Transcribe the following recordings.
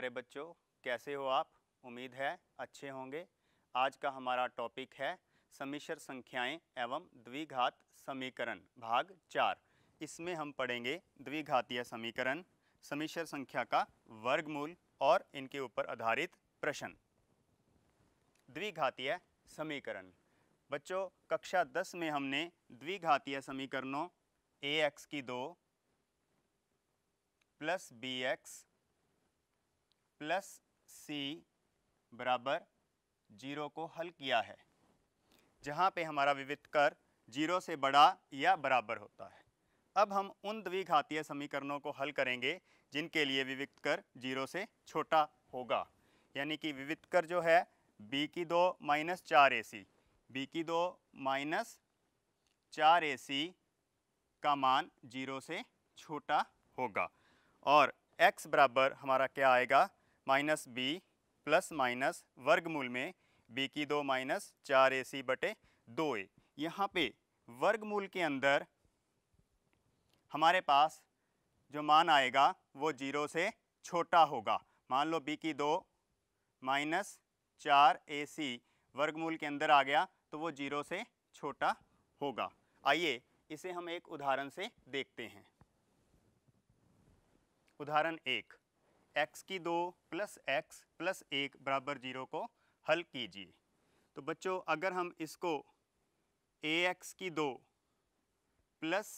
प्यारे बच्चों कैसे हो आप उम्मीद है अच्छे होंगे आज का हमारा टॉपिक है समीशर संख्याएं एवं द्विघात समीकरण भाग चार इसमें हम पढ़ेंगे द्विघातीय समीकरण समीशर संख्या का वर्गमूल और इनके ऊपर आधारित प्रश्न द्विघातीय समीकरण बच्चों कक्षा दस में हमने द्विघातीय समीकरणों ए एक्स की दो plus B X plus C बराबर जीरो को हल किया है जहाँ पे हमारा विविध कर जीरो से बड़ा या बराबर होता है अब हम उन द्विघातीय समीकरणों को हल करेंगे जिनके लिए विविध कर जीरो से छोटा होगा यानी कि विविध कर जो है बी की दो माइनस चार ए सी बी की दो माइनस चार ए सी का मान जीरो से छोटा होगा और x बराबर हमारा क्या आएगा माइनस बी प्लस माइनस वर्गमूल में बी की दो माइनस चार ए सी बटे दो ए यहाँ पे वर्गमूल के अंदर हमारे पास जो मान आएगा वो जीरो से छोटा होगा मान लो बी की दो माइनस चार ए सी वर्गमूल के अंदर आ गया तो वो जीरो से छोटा होगा आइए इसे हम एक उदाहरण से देखते हैं उदाहरण एक एक्स की दो प्लस एक्स प्लस एक बराबर जीरो को हल कीजिए तो बच्चों अगर हम इसको ए एक्स की दो plus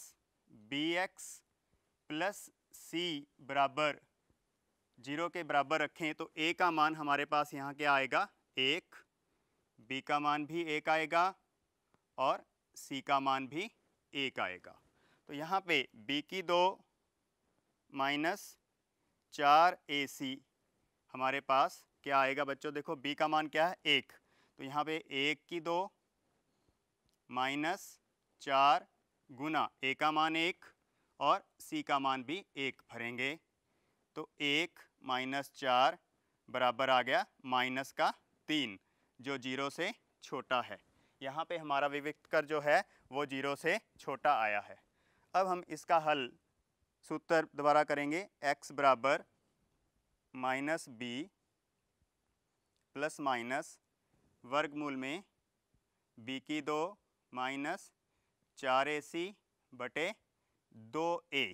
B X plus C बराबर जीरो के बराबर रखें तो ए का मान हमारे पास यहाँ क्या आएगा एक बी का मान भी एक आएगा और सी का मान भी एक आएगा तो यहाँ पे बी की दो माइनस चार ए सी हमारे पास क्या आएगा बच्चों देखो बी का मान क्या है एक तो यहाँ पे एक की दो माइनस चार गुना ए का मान एक और सी का मान भी एक भरेंगे तो एक माइनस चार बराबर आ गया माइनस का तीन जो जीरो से छोटा है यहाँ पे हमारा विविक्त कर जो है वो जीरो से छोटा आया है अब हम इसका हल सूत्र दोबारा करेंगे x बराबर माइनस बी प्लस माइनस वर्गमूल में b की दो माइनस चार ए सी बटे दो ए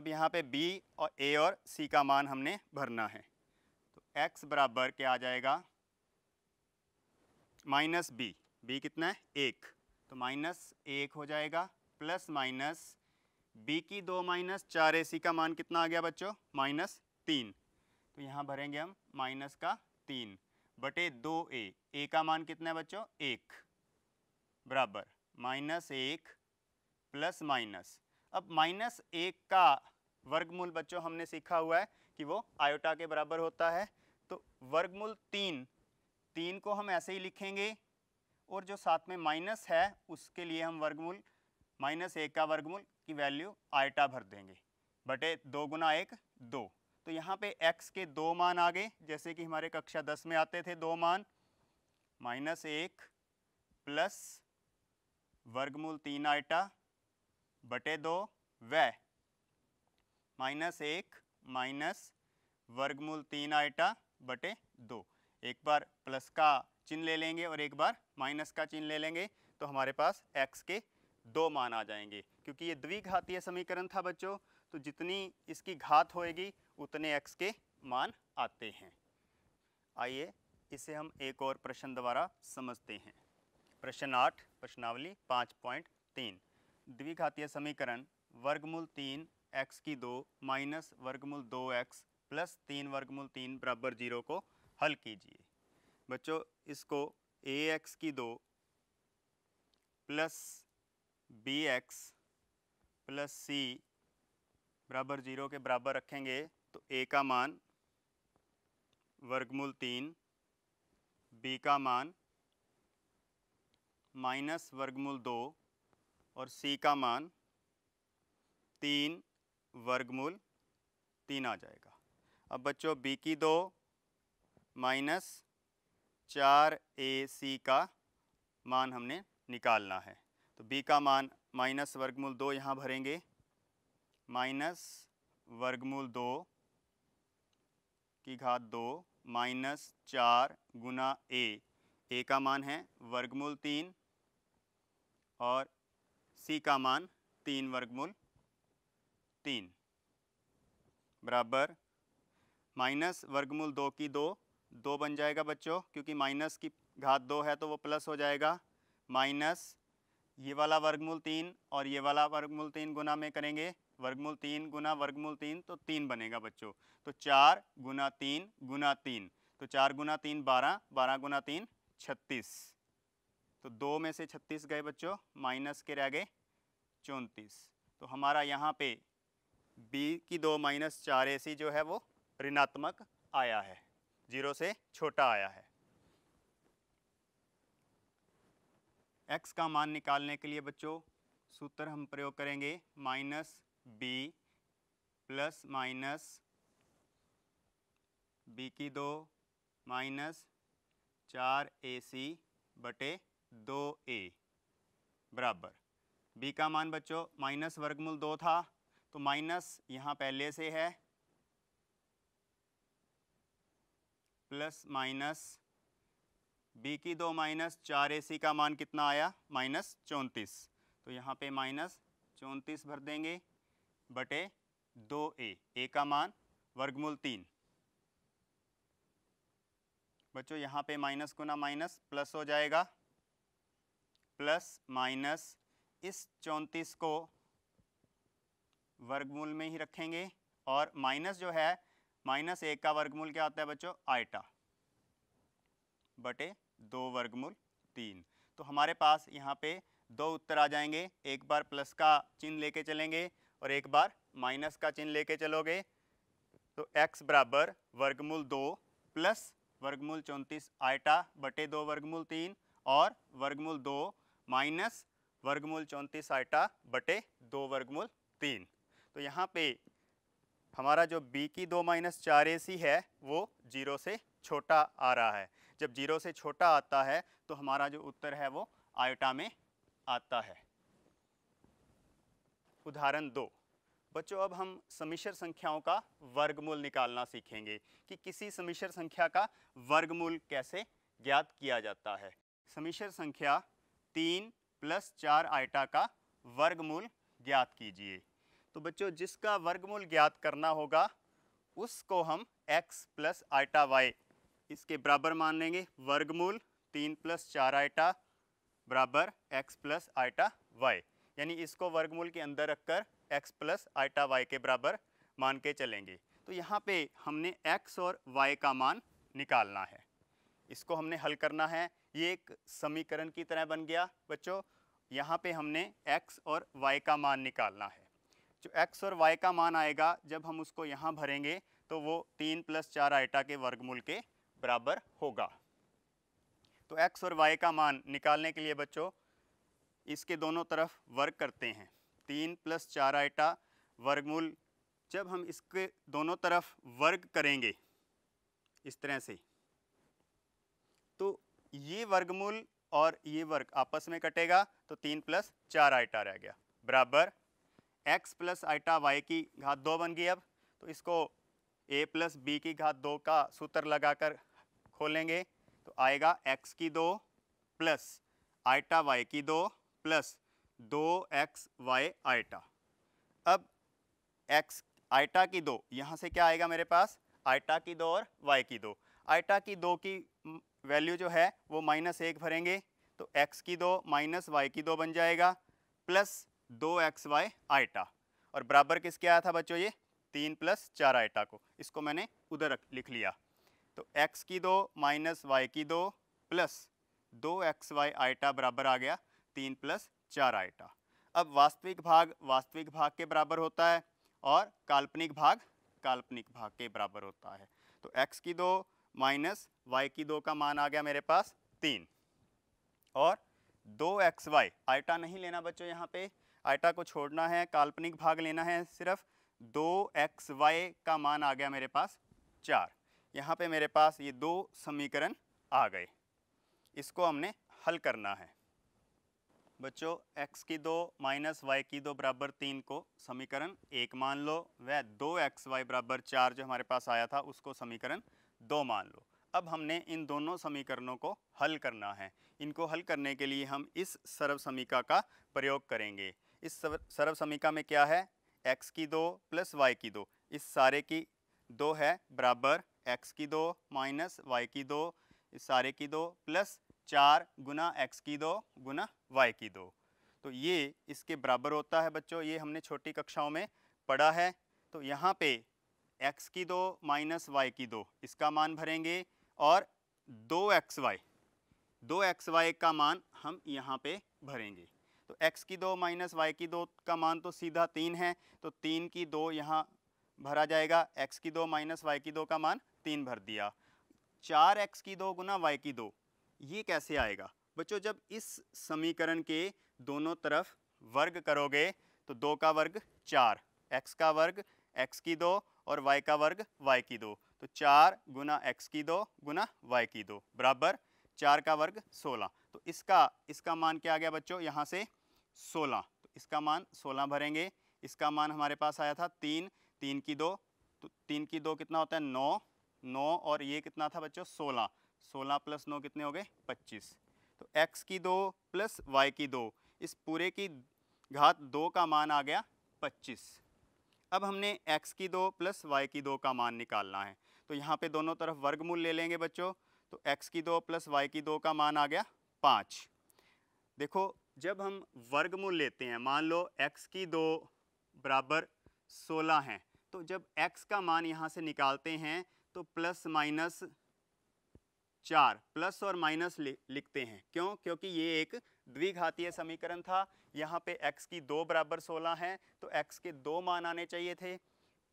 अब यहाँ पे b और a और c का मान हमने भरना है तो x बराबर क्या आ जाएगा माइनस बी बी कितना है एक तो माइनस एक हो जाएगा प्लस माइनस बी की दो माइनस चार ए सी का मान कितना आ गया बच्चों माइनस तीन तो यहाँ भरेंगे हम माइनस का तीन बटे दो ए ए का मान कितना है बच्चों एक बराबर माइनस एक प्लस माइनस अब माइनस एक का वर्गमूल बच्चों हमने सीखा हुआ है कि वो आयोटा के बराबर होता है तो वर्गमूल तीन तीन को हम ऐसे ही लिखेंगे और जो साथ में माइनस है उसके लिए हम वर्गमूल माइनस एक का वर्गमूल की वैल्यू आयटा भर देंगे बटे दो गुना एक दो तो यहाँ पे x के दो मान आ गए जैसे कि हमारे कक्षा दस में आते थे दो मान माइनस एक प्लस वर्गमूल तीन आयटा बटे दो व माइनस एक माइनस वर्गमूल तीन आयटा बटे दो एक बार प्लस का चिन्ह ले लेंगे और एक बार माइनस का चिन्ह ले लेंगे तो हमारे पास x के दो मान आ जाएंगे क्योंकि ये द्विघातीय समीकरण था बच्चों तो जितनी इसकी घात होएगी उतने एक्स के मान आते हैं आइए इसे हम एक और प्रश्न द्वारा समझते हैं प्रश्न आठ प्रश्नावली पाँच पॉइंट तीन द्विघातीय समीकरण वर्गमूल तीन एक्स की दो माइनस वर्गमूल दो एक्स प्लस तीन वर्गमूल तीन बराबर जीरो को हल कीजिए बच्चों इसको ए एक्स की दो plus B X plus C बराबर जीरो के बराबर रखेंगे तो ए का मान वर्गमूल तीन बी का मान माइनस वर्गमूल दो और सी का मान तीन वर्गमूल तीन आ जाएगा अब बच्चों बी की दो माइनस चार ए सी का मान हमने निकालना है तो बी का मान माइनस वर्गमूल दो यहाँ भरेंगे माइनस वर्गमूल दो की घात दो माइनस चार गुना ए ए का मान है वर्गमूल तीन और सी का मान तीन वर्गमूल तीन बराबर माइनस वर्गमूल दो की दो दो बन जाएगा बच्चों क्योंकि माइनस की घात दो है तो वो प्लस हो जाएगा माइनस ये वाला वर्गमूल तीन और ये वाला वर्गमूल तीन गुना में करेंगे वर्गमूल तीन गुना वर्गमूल तीन तो तीन बनेगा बच्चों तो चार गुना तीन गुना तीन तो चार गुना तीन बारह बारह गुना तीन छत्तीस तो दो में से छत्तीस गए बच्चों माइनस के रह गए चौंतीस तो हमारा यहाँ पे बी की दो माइनस चार ए सी जो है वो ऋणात्मक आया है जीरो से छोटा आया है एक्स का मान निकालने के लिए बच्चों सूत्र हम प्रयोग करेंगे minus B plus minus B की दो माइनस चार ए सी बटे दो ए बराबर बी का मान बच्चों माइनस वर्गमूल दो था तो माइनस यहाँ पहले से है प्लस माइनस बी की दो माइनस चार ए सी का मान कितना आया माइनस चौंतीस तो यहाँ पे माइनस चौंतीस भर देंगे बटे दो ए ए का मान वर्गमूल तीन बच्चों यहाँ पे माइनस गुना माइनस प्लस हो जाएगा प्लस माइनस इस चौंतीस को वर्गमूल में ही रखेंगे और माइनस जो है माइनस एक का वर्गमूल क्या आता है बच्चों आइटा बटे दो वर्गमूल तीन तो हमारे पास यहाँ पे दो उत्तर आ जाएंगे एक बार प्लस का चिन्ह लेके चलेंगे और एक बार माइनस का चिन्ह लेके चलोगे तो x बराबर वर्गमूल दो प्लस वर्गमूल चौंतीस आयटा बटे दो वर्गमूल तीन और वर्गमूल दो माइनस वर्गमूल चौंतीस आयटा बटे दो वर्गमूल तीन तो यहाँ पे हमारा जो b की दो माइनस चार ए सी है वो जीरो से छोटा आ रहा है जब जीरो से छोटा आता है तो हमारा जो उत्तर है वो आयोटा में आता है उदाहरण दो बच्चों अब हम समिश्र संख्याओं का वर्गमूल निकालना सीखेंगे कि किसी समिश्र संख्या का वर्गमूल कैसे ज्ञात किया जाता है समिश्र संख्या तीन प्लस चार आयटा का वर्गमूल ज्ञात कीजिए तो बच्चों जिसका वर्गमूल ज्ञात करना होगा उसको हम x प्लस आयटा वाई इसके बराबर मान लेंगे वर्गमूल तीन प्लस चार आइटा बराबर एक्स प्लस आइटा वाई यानी इसको वर्गमूल के अंदर रखकर एक्स प्लस आइटा वाई के बराबर मान के चलेंगे तो यहाँ पे हमने एक्स और वाई का मान निकालना है इसको हमने हल करना है ये एक समीकरण की तरह बन गया बच्चों यहाँ पे हमने एक्स और वाई का मान निकालना है जो एक्स और वाई का मान आएगा जब हम उसको यहाँ भरेंगे तो वो तीन प्लस चार आइटा के वर्गमूल के बराबर होगा तो x और y का मान निकालने के लिए बच्चों इसके दोनों तरफ वर्ग करते हैं तीन प्लस चार आइटा वर्गमूल जब हम इसके दोनों तरफ वर्ग करेंगे इस तरह से तो ये वर्गमूल और ये वर्ग आपस में कटेगा तो तीन प्लस चार आइटा रह गया बराबर एक्स प्लस आइटा वाई की घात दो बन गई अब तो इसको ए प्लस बी की घात दो का सूत्र लगाकर खोलेंगे तो आएगा x की दो प्लस आइटा y की दो प्लस दो एक्स वाई आइटा अब x आइटा की दो यहाँ से क्या आएगा मेरे पास आइटा की दो और y की दो आइटा की दो की वैल्यू जो है वो माइनस एक भरेंगे तो x की दो माइनस वाई की दो बन जाएगा प्लस दो एक्स वाई आइटा और बराबर किसके आया था बच्चों ये तीन प्लस चार आइटा को इसको मैंने उधर लिख लिया तो x की दो माइनस वाई की दो प्लस दो एक्स वाई आइटा बराबर आ गया तीन प्लस चार आइटा अब वास्तविक भाग वास्तविक भाग के बराबर होता है और काल्पनिक भाग काल्पनिक भाग के बराबर होता है तो x की दो माइनस वाई की दो का मान आ गया मेरे पास तीन और दो एक्स वाई आइटा नहीं लेना बच्चों यहाँ पे आइटा को छोड़ना है काल्पनिक भाग लेना है सिर्फ दो एक्स वाई का मान आ गया मेरे पास चार यहाँ पे मेरे पास ये दो समीकरण आ गए इसको हमने हल करना है बच्चों x की दो माइनस वाई की दो बराबर तीन को समीकरण एक मान लो वह दो एक्स वाई बराबर चार जो हमारे पास आया था उसको समीकरण दो मान लो अब हमने इन दोनों समीकरणों को हल करना है इनको हल करने के लिए हम इस सर्व समीका का प्रयोग करेंगे इस सर्व समीका में क्या है x की दो प्लस वाई की दो इस सारे की दो है बराबर एक्स की दो माइनस वाई की दो इस सारे की दो प्लस चार गुना एक्स की दो गुना वाई की दो तो ये इसके बराबर होता है बच्चों ये हमने छोटी कक्षाओं में पढ़ा है तो यहाँ पे एक्स की दो माइनस वाई की दो इसका मान भरेंगे और दो एक्स वाई दो एक्स वाई का मान हम यहाँ पे भरेंगे तो एक्स की दो माइनस वाई की दो का मान तो सीधा तीन है तो तीन की दो यहाँ भरा जाएगा एक्स की दो माइनस वाई की दो का मान तीन भर दिया चार एक्स की दो गुना वाई की दो ये कैसे आएगा बच्चों जब इस समीकरण के दोनों तरफ वर्ग करोगे तो दो का वर्ग चार एक्स का वर्ग एक्स की दो और वाई का वर्ग वाई की दो तो चार गुना एक्स की दो गुना वाई की दो बराबर चार का वर्ग सोलह तो इसका इसका मान क्या आ गया बच्चों यहाँ से सोलह तो इसका मान सोलह भरेंगे इसका मान हमारे पास आया था तीन तीन की दो तो तीन की दो कितना होता है नौ नौ और ये कितना था बच्चों सोलह सोलह प्लस नौ कितने हो गए पच्चीस तो एक्स की दो प्लस वाई की दो इस पूरे की घात दो का मान आ गया पच्चीस अब हमने एक्स की दो प्लस वाई की दो का मान निकालना है तो यहाँ पे दोनों तरफ वर्गमूल ले लेंगे बच्चों तो एक्स की दो प्लस वाई की दो का मान आ गया पाँच देखो जब हम वर्गमूल लेते हैं मान लो एक्स की दो बराबर सोलह हैं तो जब एक्स का मान यहाँ से निकालते हैं तो प्लस माइनस चार प्लस और माइनस लिखते हैं क्यों क्योंकि ये एक द्विघातीय समीकरण था यहाँ पे x की दो बराबर सोलह हैं तो x के दो मान आने चाहिए थे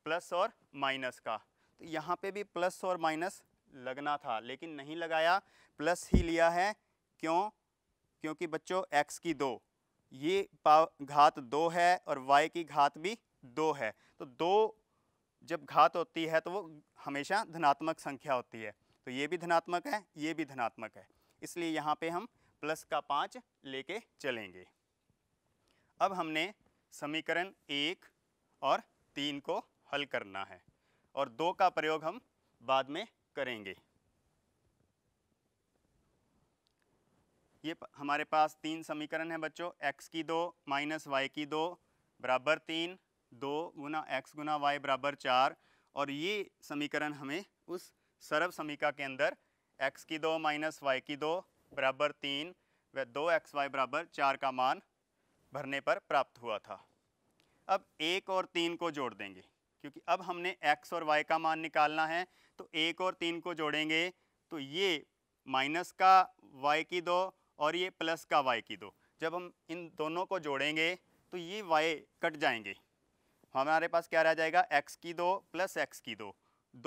प्लस और माइनस का तो यहाँ पे भी प्लस और माइनस लगना था लेकिन नहीं लगाया प्लस ही लिया है क्यों क्योंकि बच्चों x की दो ये घात दो है और y की घात भी दो है तो दो जब घात होती है तो वो हमेशा धनात्मक संख्या होती है तो ये भी धनात्मक है ये भी धनात्मक है इसलिए यहाँ पे हम प्लस का पाँच लेके चलेंगे अब हमने समीकरण एक और तीन को हल करना है और दो का प्रयोग हम बाद में करेंगे ये हमारे पास तीन समीकरण है बच्चों एक्स की दो माइनस वाई की दो बराबर तीन दो गुना एक्स गुना वाई बराबर चार और ये समीकरण हमें उस सर्व समीका के अंदर एक्स की दो माइनस वाई की दो बराबर तीन व दो एक्स वाई बराबर चार का मान भरने पर प्राप्त हुआ था अब एक और तीन को जोड़ देंगे क्योंकि अब हमने एक्स और वाई का मान निकालना है तो एक और तीन को जोड़ेंगे तो ये माइनस का वाई की दो और ये प्लस का वाई की दो जब हम इन दोनों को जोड़ेंगे तो ये वाई कट जाएंगे हमारे पास क्या रह जाएगा एक्स की दो प्लस एक्स की दो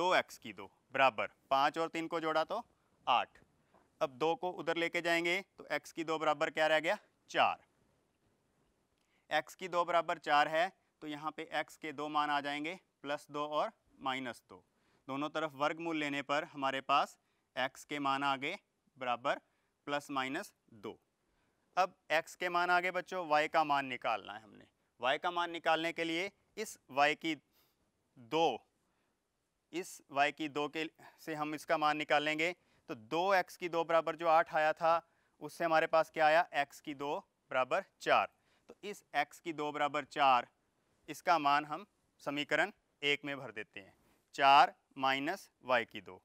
दो एक्स की दो बराबर पाँच और तीन को जोड़ा तो आठ अब दो को उधर लेके जाएंगे तो एक्स की दो बराबर क्या रह गया चार एक्स की दो बराबर चार है तो यहाँ पे एक्स के दो मान आ जाएंगे प्लस दो और माइनस दो दोनों तरफ वर्गमूल लेने पर हमारे पास एक्स के मान आ गए बराबर प्लस माइनस दो अब एक्स के मान आ गए बच्चों वाई का मान निकालना है हमने वाई का मान निकालने के लिए इस y की दो इस y की दो के से हम इसका मान निकालेंगे तो दो एक्स की दो बराबर जो आठ आया था उससे हमारे पास क्या आया x की दो बराबर चार तो इस x की दो बराबर चार इसका मान हम समीकरण एक में भर देते हैं चार माइनस वाई की दो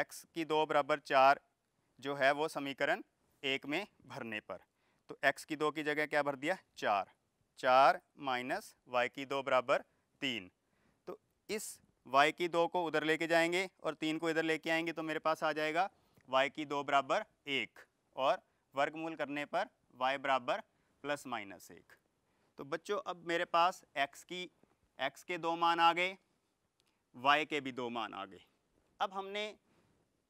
एक्स की दो बराबर चार जो है वो समीकरण एक में भरने पर तो एक्स की दो की जगह क्या भर दिया चार चार माइनस वाई की दो बराबर तीन तो इस वाई की दो को उधर लेके जाएंगे और तीन को इधर लेके आएंगे तो मेरे पास आ जाएगा वाई की दो बराबर एक और वर्गमूल करने पर वाई बराबर प्लस माइनस एक तो बच्चों अब मेरे पास एक्स की एक्स के दो मान आ गए वाई के भी दो मान आ गए अब हमने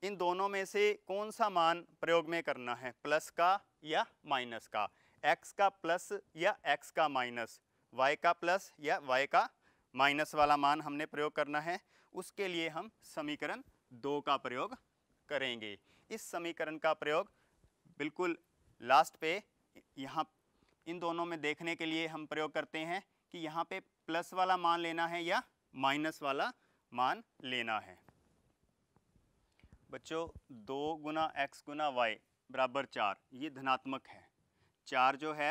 इन दोनों में से कौन सा मान प्रयोग में करना है प्लस का या माइनस का एक्स का प्लस या एक्स का माइनस वाई का प्लस या वाई का माइनस वाला मान हमने प्रयोग करना है उसके लिए हम समीकरण दो का प्रयोग करेंगे इस समीकरण का प्रयोग बिल्कुल लास्ट पे यहाँ इन दोनों में देखने के लिए हम प्रयोग करते हैं कि यहाँ पे प्लस वाला मान लेना है या माइनस वाला मान लेना है बच्चों दो गुना एक्स गुना वाई बराबर चार ये धनात्मक है चार जो है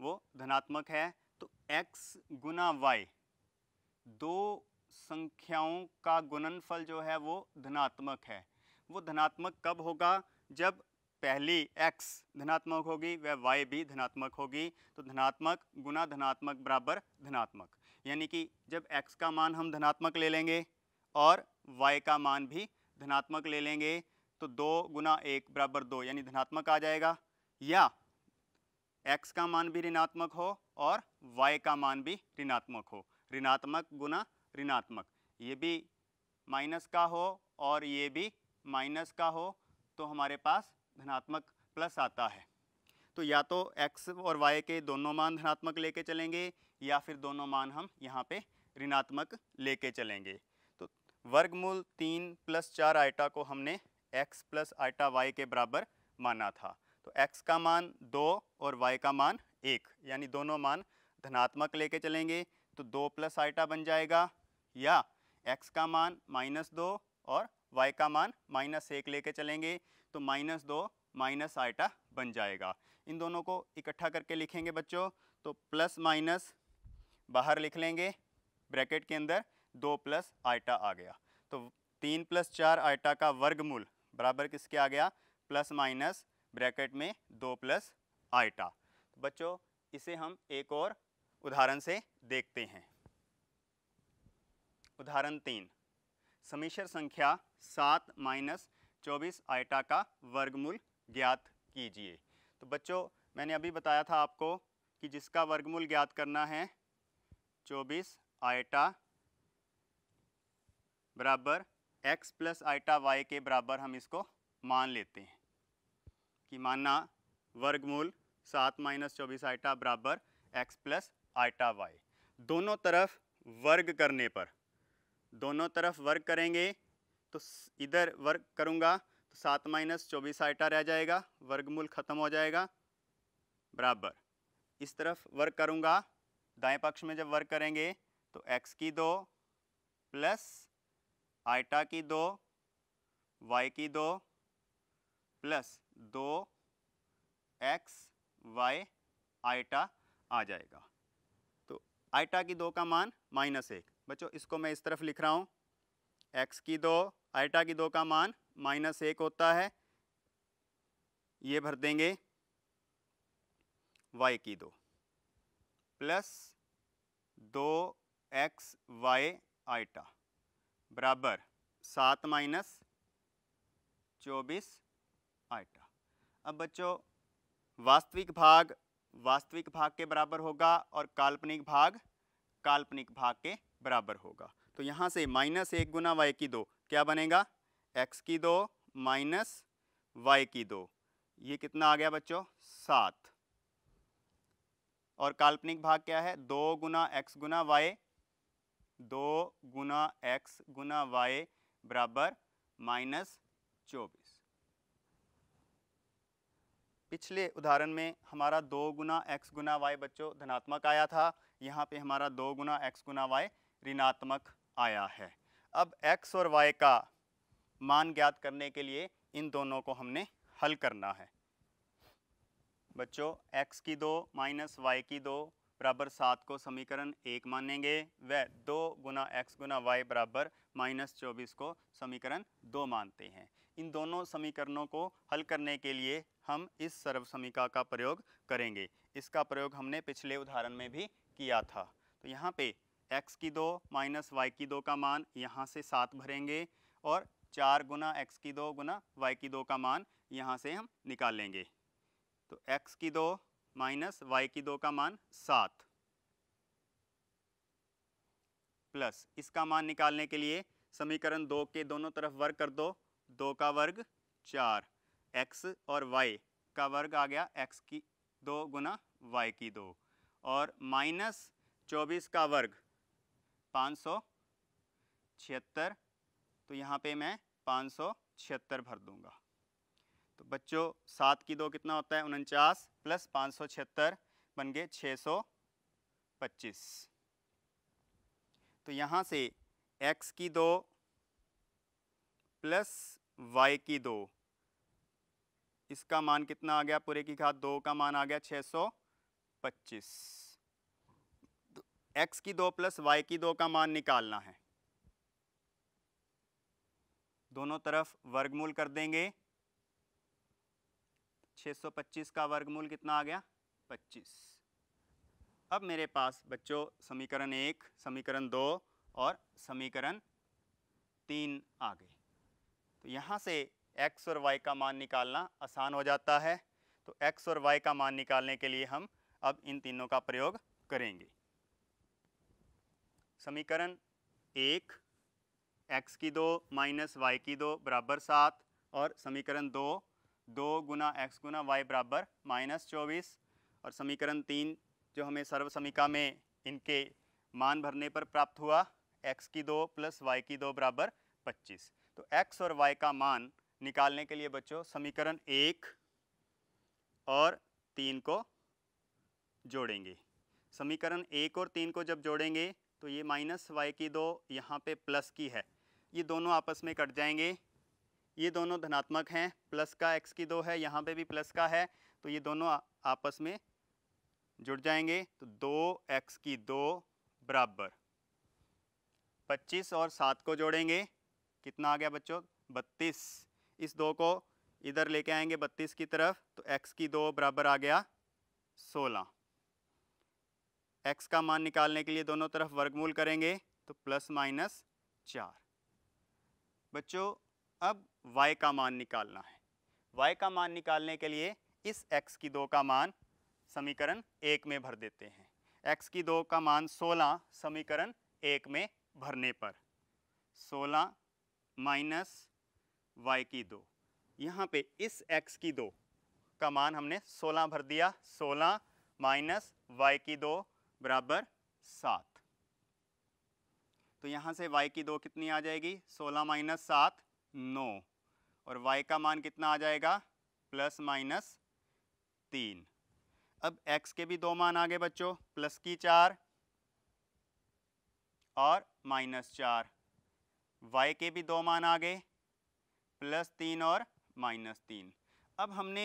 वो धनात्मक है तो x गुना वाई दो संख्याओं का गुणनफल जो है वो धनात्मक है वो धनात्मक कब होगा जब पहली x धनात्मक होगी वह y भी धनात्मक होगी तो धनात्मक गुना धनात्मक बराबर धनात्मक यानी कि जब x का मान हम धनात्मक ले लेंगे और y का मान भी धनात्मक ले लेंगे तो दो गुना एक बराबर दो यानी धनात्मक आ जाएगा या एक्स का मान भी ऋणात्मक हो और वाई का मान भी ऋणात्मक हो ऋणात्मक गुना ऋणात्मक ये भी माइनस का हो और ये भी माइनस का हो तो हमारे पास धनात्मक प्लस आता है तो या तो एक्स और वाई के दोनों मान धनात्मक लेके चलेंगे या फिर दोनों मान हम यहाँ पे ऋणात्मक लेके चलेंगे तो वर्गमूल तीन प्लस चार आइटा को हमने एक्स प्लस आइटा वाई के बराबर माना था तो x का मान दो और y का मान एक यानी दोनों मान धनात्मक लेके चलेंगे तो दो प्लस आइटा बन जाएगा या x का मान माइनस दो और y का मान माइनस एक लेके चलेंगे तो माइनस दो माइनस आइटा बन जाएगा इन दोनों को इकट्ठा करके लिखेंगे बच्चों तो प्लस माइनस बाहर लिख लेंगे ब्रैकेट के अंदर दो प्लस आइटा आ गया तो तीन प्लस चार आइटा का वर्गमूल बराबर किसके आ गया प्लस माइनस ब्रैकेट में दो प्लस आइटा तो बच्चों इसे हम एक और उदाहरण से देखते हैं उदाहरण तीन समीशर संख्या सात माइनस चौबीस आइटा का वर्गमूल ज्ञात कीजिए तो बच्चों मैंने अभी बताया था आपको कि जिसका वर्गमूल ज्ञात करना है चौबीस आइटा बराबर एक्स प्लस आइटा वाई के बराबर हम इसको मान लेते हैं कि माना वर्गमूल सात माइनस चौबीस आइटा बराबर एक्स प्लस आइटा वाई दोनों तरफ वर्ग करने पर दोनों तरफ वर्ग करेंगे तो इधर वर्ग करूँगा तो सात माइनस चौबीस आइटा रह जाएगा वर्गमूल ख़त्म हो जाएगा बराबर इस तरफ वर्ग करूँगा दाएं पक्ष में जब वर्ग करेंगे तो एक्स की दो प्लस आइटा की दो वाई की दो प्लस दो एक्स वाई आइटा आ जाएगा तो आइटा की दो का मान माइनस एक बच्चों इसको मैं इस तरफ लिख रहा हूँ एक्स की दो आइटा की दो का मान माइनस एक होता है ये भर देंगे वाई की दो प्लस दो एक्स वाई आइटा बराबर सात माइनस चौबीस आइटा अब बच्चों वास्तविक भाग वास्तविक भाग के बराबर होगा और काल्पनिक भाग काल्पनिक भाग के बराबर होगा तो यहाँ से माइनस एक गुना वाई की दो क्या बनेगा एक्स की दो माइनस वाई की दो ये कितना आ गया बच्चों सात और काल्पनिक भाग क्या है दो गुना एक्स गुना वाई दो गुना एक्स गुना वाई बराबर माइनस चौबीस पिछले उदाहरण में हमारा दो गुना एक्स गुना वाई बच्चों धनात्मक आया था यहाँ पे हमारा दो गुना एक्स गुना वाई ऋणात्मक आया है अब एक्स और वाई का मान ज्ञात करने के लिए इन दोनों को हमने हल करना है बच्चों एक्स की दो माइनस वाई की दो बराबर सात को समीकरण एक मानेंगे व दो गुना एक्स गुना वाई बराबर माइनस चौबीस को समीकरण दो मानते हैं इन दोनों समीकरणों को हल करने के लिए हम इस सर्व समीका का प्रयोग करेंगे इसका प्रयोग हमने पिछले उदाहरण में भी किया था तो यहाँ पे x की दो माइनस वाई की दो का मान यहाँ से सात भरेंगे और चार गुना एक्स की दो गुना वाई की दो का मान यहाँ से हम निकालेंगे तो x की दो माइनस वाई की दो का मान सात प्लस इसका मान निकालने के लिए समीकरण दो के दोनों तरफ वर्ग कर दो दो का वर्ग चार एक्स और वाई का वर्ग आ गया एक्स की दो गुना वाई की दो और माइनस चौबीस का वर्ग पाँच सौ छिहत्तर तो यहाँ पे मैं पाँच सौ छिहत्तर भर दूँगा तो बच्चों सात की दो कितना होता है उनचास प्लस पाँच सौ छिहत्तर बन गए छः सौ पच्चीस तो यहाँ से x की दो प्लस y की दो इसका मान कितना आ गया पूरे की घात दो का मान आ गया 625 सौ एक्स तो की दो प्लस वाई की दो का मान निकालना है दोनों तरफ वर्गमूल कर देंगे 625 का वर्गमूल कितना आ गया 25 अब मेरे पास बच्चों समीकरण एक समीकरण दो और समीकरण तीन आ गए तो यहाँ से एक्स और वाई का मान निकालना आसान हो जाता है तो एक्स और वाई का मान निकालने के लिए हम अब इन तीनों का प्रयोग करेंगे समीकरण एक एक्स की दो माइनस वाई की दो बराबर सात और समीकरण दो दो गुना एक्स गुना वाई बराबर माइनस चौबीस और समीकरण तीन जो हमें सर्व समीका में इनके मान भरने पर प्राप्त हुआ एक्स की दो प्लस वाई की दो बराबर पच्चीस तो एक्स और वाई का मान निकालने के लिए बच्चों समीकरण एक और तीन को जोड़ेंगे समीकरण एक और तीन को जब जोड़ेंगे तो ये माइनस वाई की दो यहाँ पे प्लस की है ये दोनों आपस में कट जाएंगे ये दोनों धनात्मक हैं प्लस का एक्स की दो है यहाँ पे भी प्लस का है तो ये दोनों आपस में जुड़ जाएंगे तो दो एक्स की दो बराबर पच्चीस और सात को जोड़ेंगे कितना आ गया बच्चों बत्तीस इस दो को इधर लेके आएंगे बत्तीस की तरफ तो एक्स की दो बराबर आ गया सोलह एक्स का मान निकालने के लिए दोनों तरफ वर्गमूल करेंगे तो प्लस माइनस चार बच्चों अब y का मान निकालना है y का मान निकालने के लिए इस x की दो का मान समीकरण एक में भर देते हैं x की दो का मान 16 समीकरण एक में भरने पर 16 माइनस वाई की दो यहाँ पे इस एक्स की दो का मान हमने सोलह भर दिया सोलह माइनस वाई की दो बराबर सात तो यहाँ से वाई की दो कितनी आ जाएगी सोलह माइनस सात नौ और वाई का मान कितना आ जाएगा प्लस माइनस तीन अब एक्स के भी दो मान आ गए बच्चों प्लस की चार और माइनस चार वाई के भी दो मान आ गए प्लस तीन और माइनस तीन अब हमने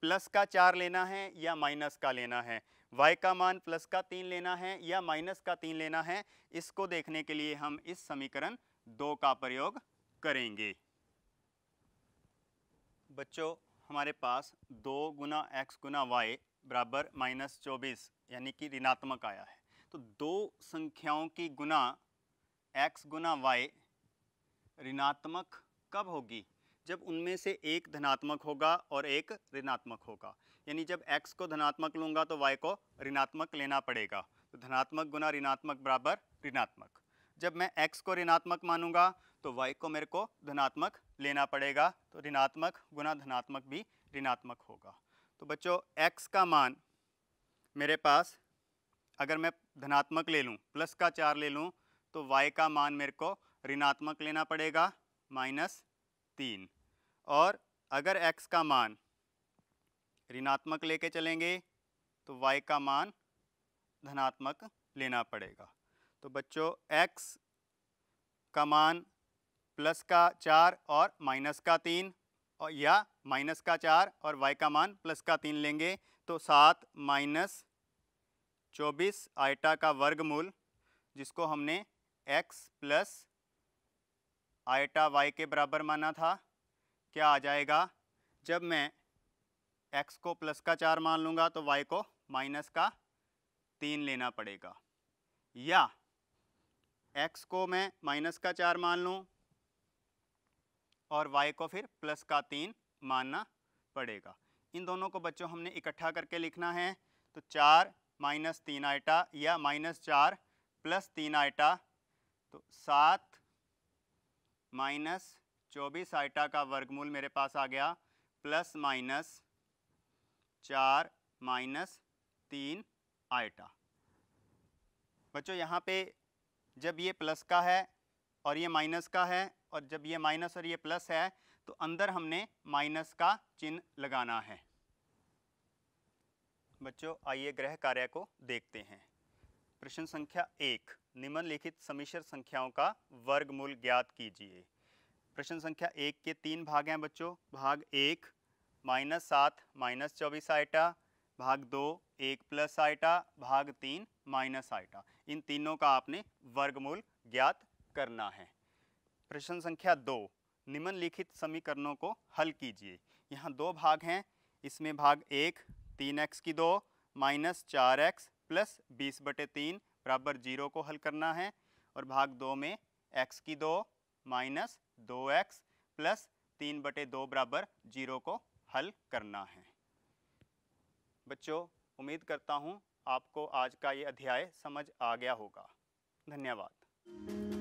प्लस का चार लेना है या माइनस का लेना है y का मान प्लस का तीन लेना है या माइनस का तीन लेना है इसको देखने के लिए हम इस समीकरण दो का प्रयोग करेंगे बच्चों हमारे पास दो गुना एक्स गुना वाई बराबर माइनस चौबीस यानी कि ऋणात्मक आया है तो दो संख्याओं की गुना एक्स गुना वाई ऋणात्मक कब होगी जब उनमें से एक धनात्मक होगा और एक ऋणात्मक होगा यानी जब x को धनात्मक लूँगा तो y को ऋणात्मक लेना पड़ेगा तो धनात्मक गुना ऋणात्मक बराबर ऋणात्मक जब मैं x को ऋणात्मक मानूंगा तो y को मेरे को धनात्मक लेना पड़ेगा तो ऋणात्मक गुना धनात्मक भी ऋणात्मक होगा तो बच्चों x का मान मेरे पास अगर मैं धनात्मक ले लूँ प्लस का चार ले लूँ तो y का मान मेरे को ऋणात्मक लेना पड़ेगा माइनस तीन और अगर x का मान ऋणात्मक लेके चलेंगे तो y का मान धनात्मक लेना पड़ेगा तो बच्चों x का मान प्लस का चार और माइनस का तीन और या माइनस का चार और y का मान प्लस का तीन लेंगे तो सात माइनस चौबीस आइटा का वर्गमूल जिसको हमने x प्लस आइटा वाई के बराबर माना था क्या आ जाएगा जब मैं एक्स को प्लस का चार मान लूँगा तो वाई को माइनस का तीन लेना पड़ेगा या एक्स को मैं माइनस का चार मान लूँ और वाई को फिर प्लस का तीन मानना पड़ेगा इन दोनों को बच्चों हमने इकट्ठा करके लिखना है तो चार माइनस तीन आइटा या माइनस चार प्लस तीन आइटा तो सात माइनस चौबीस आइटा का वर्गमूल मेरे पास आ गया प्लस माइनस चार माइनस तीन आइटा बच्चों यहाँ पे जब ये प्लस का है और ये माइनस का है और जब ये माइनस और ये प्लस है तो अंदर हमने माइनस का चिन्ह लगाना है बच्चों आइए ग्रह कार्य को देखते हैं प्रश्न संख्या एक निम्नलिखित समिश्र संख्याओं का वर्गमूल ज्ञात कीजिए प्रश्न संख्या एक के तीन भाग हैं बच्चों भाग एक माइनस सात माइनस चौबीस आइटा भाग दो एक प्लस आइटा भाग तीन माइनस आइटा इन तीनों का आपने वर्गमूल ज्ञात करना है प्रश्न संख्या दो निम्नलिखित समीकरणों को हल कीजिए यहाँ दो भाग हैं इसमें भाग एक तीन एक्स की दो माइनस चार एक्स प्लस बीस बटे तीन बराबर जीरो को हल करना है और भाग दो में एक्स की दो माइनस दो एक्स प्लस तीन बटे दो बराबर जीरो को हल करना है बच्चों उम्मीद करता हूँ आपको आज का ये अध्याय समझ आ गया होगा धन्यवाद